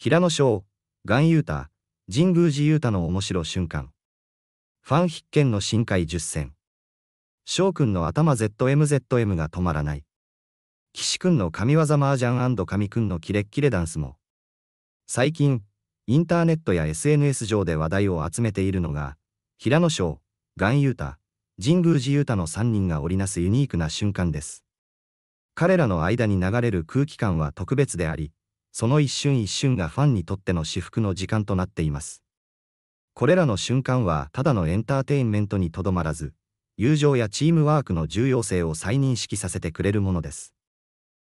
平野翔、岩優太、神宮寺優太の面白瞬間。ファン必見の深海10選。翔くんの頭 ZMZM が止まらない。岸くんの神業麻雀神くんのキレッキレダンスも。最近、インターネットや SNS 上で話題を集めているのが、平野翔、岩優太、神宮寺優太の3人が織りなすユニークな瞬間です。彼らの間に流れる空気感は特別であり、その一瞬一瞬がファンにとっての至福の時間となっています。これらの瞬間はただのエンターテインメントにとどまらず、友情やチームワークの重要性を再認識させてくれるものです。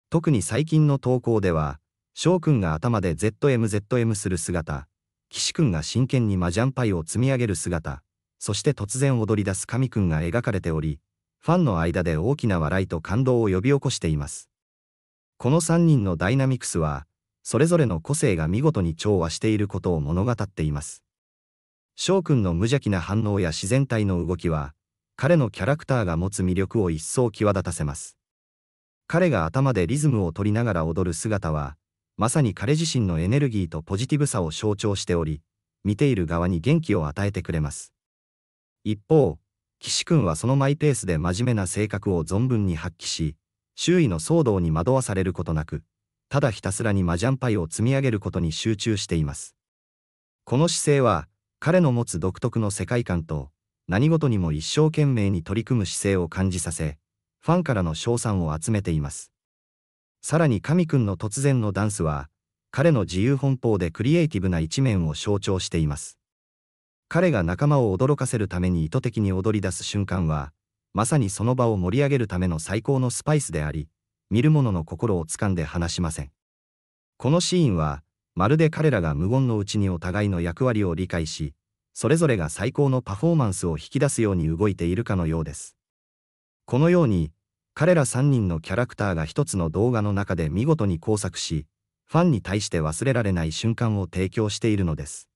特に最近の投稿では、翔くんが頭で ZMZM する姿、岸くんが真剣に麻雀パイを積み上げる姿、そして突然踊り出す神くんが描かれており、ファンの間で大きな笑いと感動を呼び起こしています。この3人のダイナミクスは、それぞれの個性が見事に調和していることを物語っています。翔くんの無邪気な反応や自然体の動きは、彼のキャラクターが持つ魅力を一層際立たせます。彼が頭でリズムを取りながら踊る姿は、まさに彼自身のエネルギーとポジティブさを象徴しており、見ている側に元気を与えてくれます。一方、岸くんはそのマイペースで真面目な性格を存分に発揮し、周囲の騒動に惑わされることなく、ただひたすらに麻雀牌を積み上げることに集中しています。この姿勢は、彼の持つ独特の世界観と、何事にも一生懸命に取り組む姿勢を感じさせ、ファンからの称賛を集めています。さらに神くんの突然のダンスは、彼の自由奔放でクリエイティブな一面を象徴しています。彼が仲間を驚かせるために意図的に踊り出す瞬間は、まさにその場を盛り上げるための最高のスパイスであり、見る者の心をつかんで離しません。このシーンは、まるで彼らが無言のうちにお互いの役割を理解し、それぞれが最高のパフォーマンスを引き出すように動いているかのようです。このように、彼ら3人のキャラクターが一つの動画の中で見事に工作し、ファンに対して忘れられない瞬間を提供しているのです。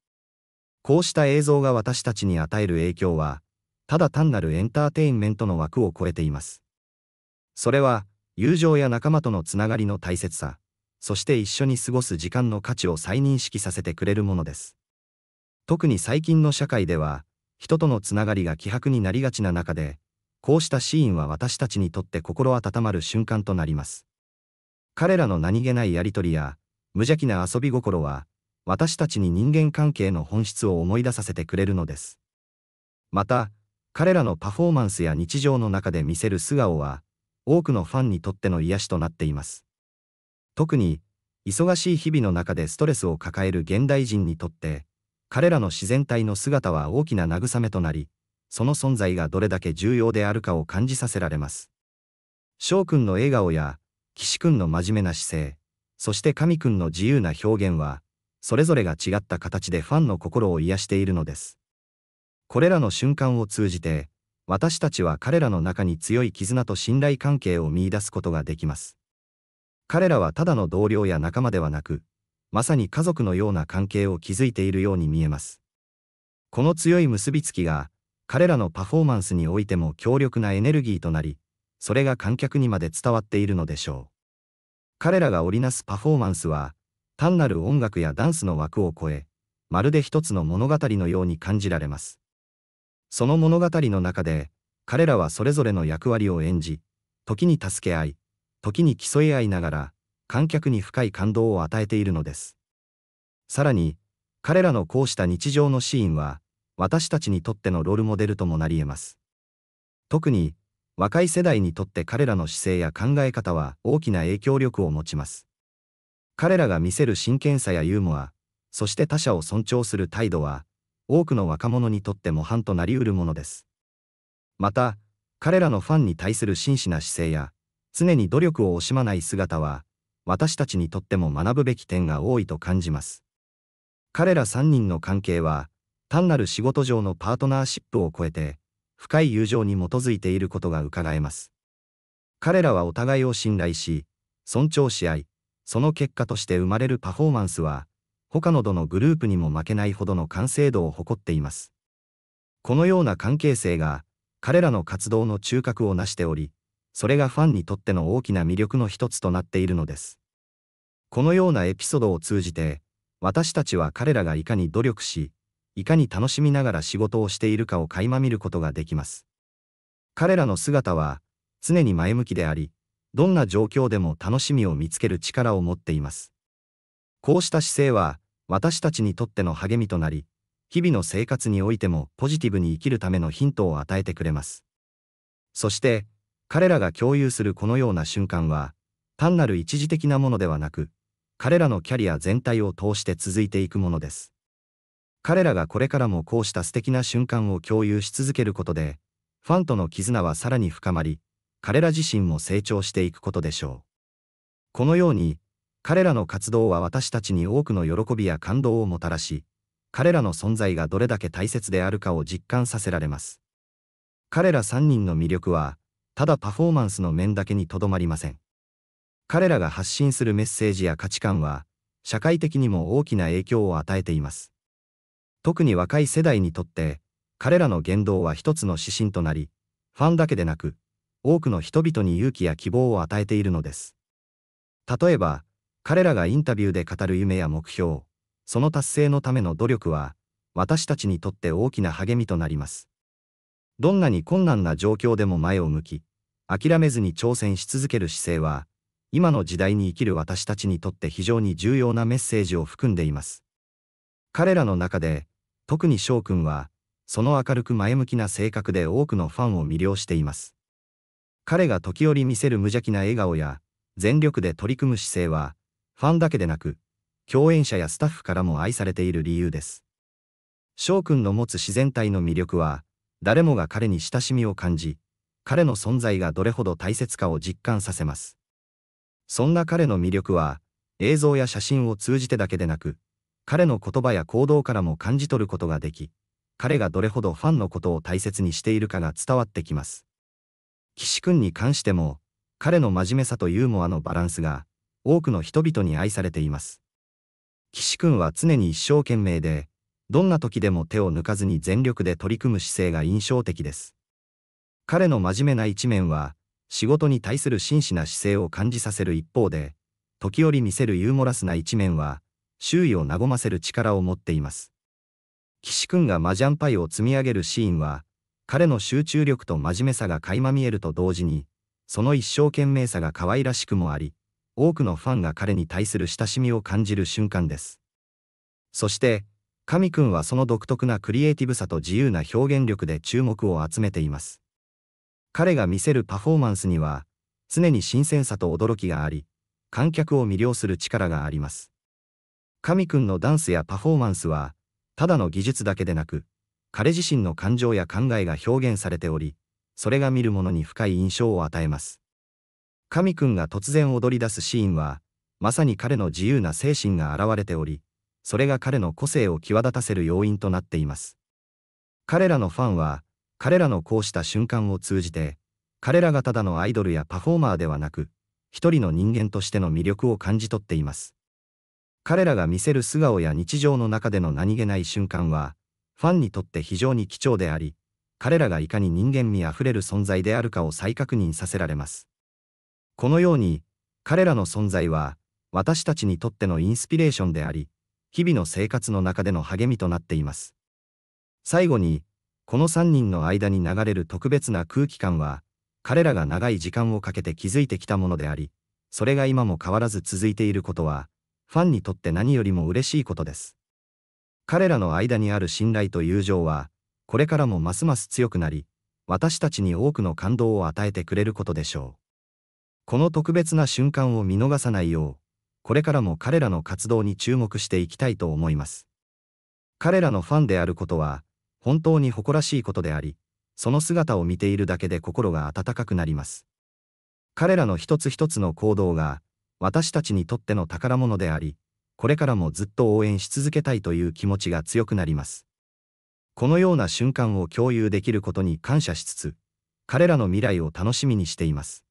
こうした映像が私たちに与える影響は、ただ単なるエンターテインメントの枠を超えています。それは、友情や仲間とのつながりの大切さ、そして一緒に過ごす時間の価値を再認識させてくれるものです。特に最近の社会では、人とのつながりが希薄になりがちな中で、こうしたシーンは私たちにとって心温まる瞬間となります。彼らの何気ないやりとりや、無邪気な遊び心は、私たちに人間関係の本質を思い出させてくれるのです。また、彼らのパフォーマンスや日常の中で見せる素顔は、多くのファンにとっての癒しとなっています。特に、忙しい日々の中でストレスを抱える現代人にとって、彼らの自然体の姿は大きな慰めとなり、その存在がどれだけ重要であるかを感じさせられます。翔くんの笑顔や、岸くんの真面目な姿勢、そして神くんの自由な表現は、それぞれが違った形でファンの心を癒しているのです。これらの瞬間を通じて、私たちは彼らの中に強い絆と信頼関係を見いだすことができます。彼らはただの同僚や仲間ではなく、まさに家族のような関係を築いているように見えます。この強い結びつきが、彼らのパフォーマンスにおいても強力なエネルギーとなり、それが観客にまで伝わっているのでしょう。彼らが織りなすパフォーマンスは、単なる音楽やダンスの枠を超え、まるで一つの物語のように感じられます。その物語の中で、彼らはそれぞれの役割を演じ、時に助け合い、時に競い合いながら、観客に深い感動を与えているのです。さらに、彼らのこうした日常のシーンは、私たちにとってのロールモデルともなり得ます。特に、若い世代にとって彼らの姿勢や考え方は大きな影響力を持ちます。彼らが見せる真剣さやユーモア、そして他者を尊重する態度は、多くの若者にとって模範となりうるものです。また、彼らのファンに対する真摯な姿勢や、常に努力を惜しまない姿は、私たちにとっても学ぶべき点が多いと感じます。彼ら3人の関係は、単なる仕事上のパートナーシップを超えて、深い友情に基づいていることが伺えます。彼らはお互いを信頼し、尊重し合い、その結果として生まれるパフォーマンスは、他のどのグループにも負けないほどの完成度を誇っています。このような関係性が彼らの活動の中核を成しており、それがファンにとっての大きな魅力の一つとなっているのです。このようなエピソードを通じて、私たちは彼らがいかに努力し、いかに楽しみながら仕事をしているかを垣間見ることができます。彼らの姿は常に前向きであり、どんな状況でも楽しみを見つける力を持っています。こうした姿勢は、私たちにとっての励みとなり、日々の生活においてもポジティブに生きるためのヒントを与えてくれます。そして、彼らが共有するこのような瞬間は、単なる一時的なものではなく、彼らのキャリア全体を通して続いていくものです。彼らがこれからもこうした素敵な瞬間を共有し続けることで、ファンとの絆はさらに深まり、彼ら自身も成長していくことでしょう。このように、彼らの活動は私たちに多くの喜びや感動をもたらし、彼らの存在がどれだけ大切であるかを実感させられます。彼ら3人の魅力は、ただパフォーマンスの面だけにとどまりません。彼らが発信するメッセージや価値観は、社会的にも大きな影響を与えています。特に若い世代にとって、彼らの言動は一つの指針となり、ファンだけでなく、多くの人々に勇気や希望を与えているのです。例えば、彼らがインタビューで語る夢や目標、その達成のための努力は、私たちにとって大きな励みとなります。どんなに困難な状況でも前を向き、諦めずに挑戦し続ける姿勢は、今の時代に生きる私たちにとって非常に重要なメッセージを含んでいます。彼らの中で、特に翔くんは、その明るく前向きな性格で多くのファンを魅了しています。彼が時折見せる無邪気な笑顔や、全力で取り組む姿勢は、ファンだけでなく、共演者やスタッフからも愛されている理由です。翔くんの持つ自然体の魅力は、誰もが彼に親しみを感じ、彼の存在がどれほど大切かを実感させます。そんな彼の魅力は、映像や写真を通じてだけでなく、彼の言葉や行動からも感じ取ることができ、彼がどれほどファンのことを大切にしているかが伝わってきます。岸くんに関しても、彼の真面目さとユーモアのバランスが、多くの人々に愛されています。岸くんは常に一生懸命で、どんな時でも手を抜かずに全力で取り組む姿勢が印象的です。彼の真面目な一面は、仕事に対する真摯な姿勢を感じさせる一方で、時折見せるユーモラスな一面は、周囲を和ませる力を持っています。岸くんが麻雀パイを積み上げるシーンは、彼の集中力と真面目さが垣間見えると同時に、その一生懸命さが可愛らしくもあり、多くのファンが彼に対する親しみを感じる瞬間です。そして、神くんはその独特なクリエイティブさと自由な表現力で注目を集めています。彼が見せるパフォーマンスには、常に新鮮さと驚きがあり、観客を魅了する力があります。神くんのダンスやパフォーマンスは、ただの技術だけでなく、彼自身の感情や考えが表現されており、それが見る者に深い印象を与えます。神くんが突然踊り出すシーンは、まさに彼の自由な精神が現れており、それが彼の個性を際立たせる要因となっています。彼らのファンは、彼らのこうした瞬間を通じて、彼らがただのアイドルやパフォーマーではなく、一人の人間としての魅力を感じ取っています。彼らが見せる素顔や日常の中での何気ない瞬間は、ファンにとって非常に貴重であり、彼らがいかに人間味あふれる存在であるかを再確認させられます。このように、彼らの存在は、私たちにとってのインスピレーションであり、日々の生活の中での励みとなっています。最後に、この3人の間に流れる特別な空気感は、彼らが長い時間をかけて築いてきたものであり、それが今も変わらず続いていることは、ファンにとって何よりも嬉しいことです。彼らの間にある信頼と友情は、これからもますます強くなり、私たちに多くの感動を与えてくれることでしょう。この特別な瞬間を見逃さないよう、これからも彼らの活動に注目していきたいと思います。彼らのファンであることは、本当に誇らしいことであり、その姿を見ているだけで心が温かくなります。彼らの一つ一つの行動が、私たちにとっての宝物であり、これからもずっと応援し続けたいという気持ちが強くなります。このような瞬間を共有できることに感謝しつつ、彼らの未来を楽しみにしています。